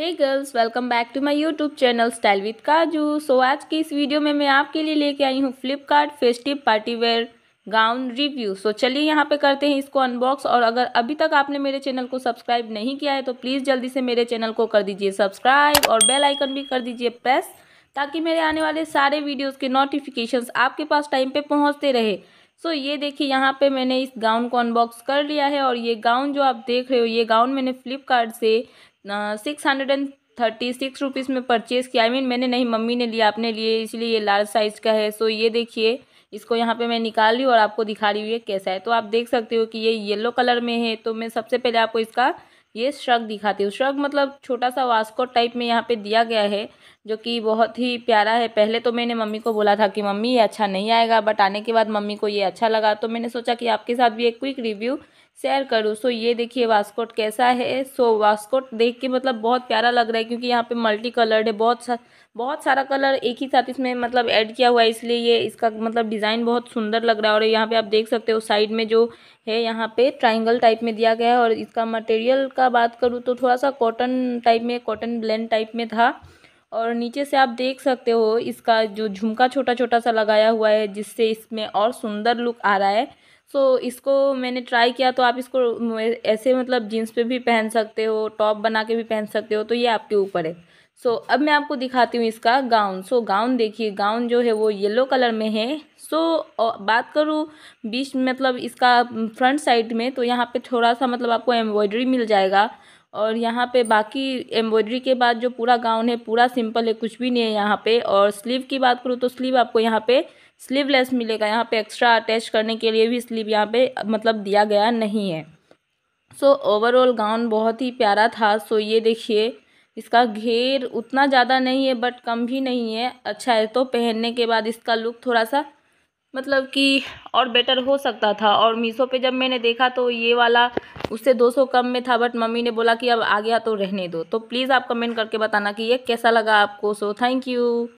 hey girls welcome back to my YouTube channel style with Kaju so आज की इस video में मैं आपके लिए लेके आई हूँ Flipkart festive partywear gown review so चलिए यहाँ पे करते हैं इसको अनबॉक्स और अगर अभी तक आपने मेरे चैनल को सब्सक्राइब नहीं किया है तो प्लीज़ जल्दी से मेरे चैनल को कर दीजिए सब्सक्राइब और बेल आइकन भी कर दीजिए प्रेस ताकि मेरे आने वाले सारे वीडियोज़ के नोटिफिकेशन आपके पास टाइम पर पहुँचते रहे सो so, ये देखिए यहाँ पे मैंने इस गाउन को अनबॉक्स कर लिया है और ये गाउन जो आप देख रहे हो ये गाउन मैंने फ्लिपकार्ट से six hundred and thirty six rupees में परचेज़ किया आई I मीन mean, मैंने नहीं मम्मी ने लिया आपने लिए इसलिए ये लार्ज साइज़ का है सो ये देखिए इसको यहाँ पे मैं निकाल रही हूँ और आपको दिखा रही हूँ ये कैसा है तो आप देख सकते हो कि ये येलो कलर में है तो मैं सबसे पहले आपको इसका ये श्रग दिखाती हूँ श्रग मतलब छोटा सा वास्कोट टाइप में यहाँ पे दिया गया है जो कि बहुत ही प्यारा है पहले तो मैंने मम्मी को बोला था कि मम्मी ये अच्छा नहीं आएगा बट आने के बाद मम्मी को ये अच्छा लगा तो मैंने सोचा कि आपके साथ भी एक क्विक रिव्यू शेयर करूँ सो ये देखिए वास्कोट कैसा है सो वास्कोट देख के मतलब बहुत प्यारा लग रहा है क्योंकि यहाँ पे मल्टी कलर्ड है बहुत सा बहुत सारा कलर एक ही साथ इसमें मतलब ऐड किया हुआ है इसलिए ये इसका मतलब डिज़ाइन बहुत सुंदर लग रहा है और यहाँ पे आप देख सकते हो साइड में जो है यहाँ पे ट्राइंगल टाइप में दिया गया है और इसका मटेरियल का बात करूँ तो थोड़ा सा कॉटन टाइप में कॉटन ब्लैंड टाइप में था और नीचे से आप देख सकते हो इसका जो झुमका छोटा छोटा सा लगाया हुआ है जिससे इसमें और सुंदर लुक आ रहा है सो so, इसको मैंने ट्राई किया तो आप इसको ऐसे मतलब जीन्स पे भी पहन सकते हो टॉप बना के भी पहन सकते हो तो ये आपके ऊपर है सो so, अब मैं आपको दिखाती हूँ इसका गाउन सो so, गाउन देखिए गाउन जो है वो येलो कलर में है सो so, बात करूँ बीच मतलब इसका फ्रंट साइड में तो यहाँ पे थोड़ा सा मतलब आपको एम्ब्रॉयडरी मिल जाएगा और यहाँ पे बाकी एम्ब्रॉयडरी के बाद जो पूरा गाउन है पूरा सिंपल है कुछ भी नहीं है यहाँ पे और स्लीव की बात करूँ तो स्लीव आपको यहाँ पे स्लीवलेस मिलेगा यहाँ पे एक्स्ट्रा अटैच करने के लिए भी स्लीव यहाँ पे मतलब दिया गया नहीं है सो ओवरऑल गाउन बहुत ही प्यारा था सो ये देखिए इसका घेर उतना ज़्यादा नहीं है बट कम भी नहीं है अच्छा है तो पहनने के बाद इसका लुक थोड़ा सा मतलब कि और बेटर हो सकता था और मीशो पे जब मैंने देखा तो ये वाला उससे 200 कम में था बट मम्मी ने बोला कि अब आ गया तो रहने दो तो प्लीज़ आप कमेंट करके बताना कि ये कैसा लगा आपको सो थैंक यू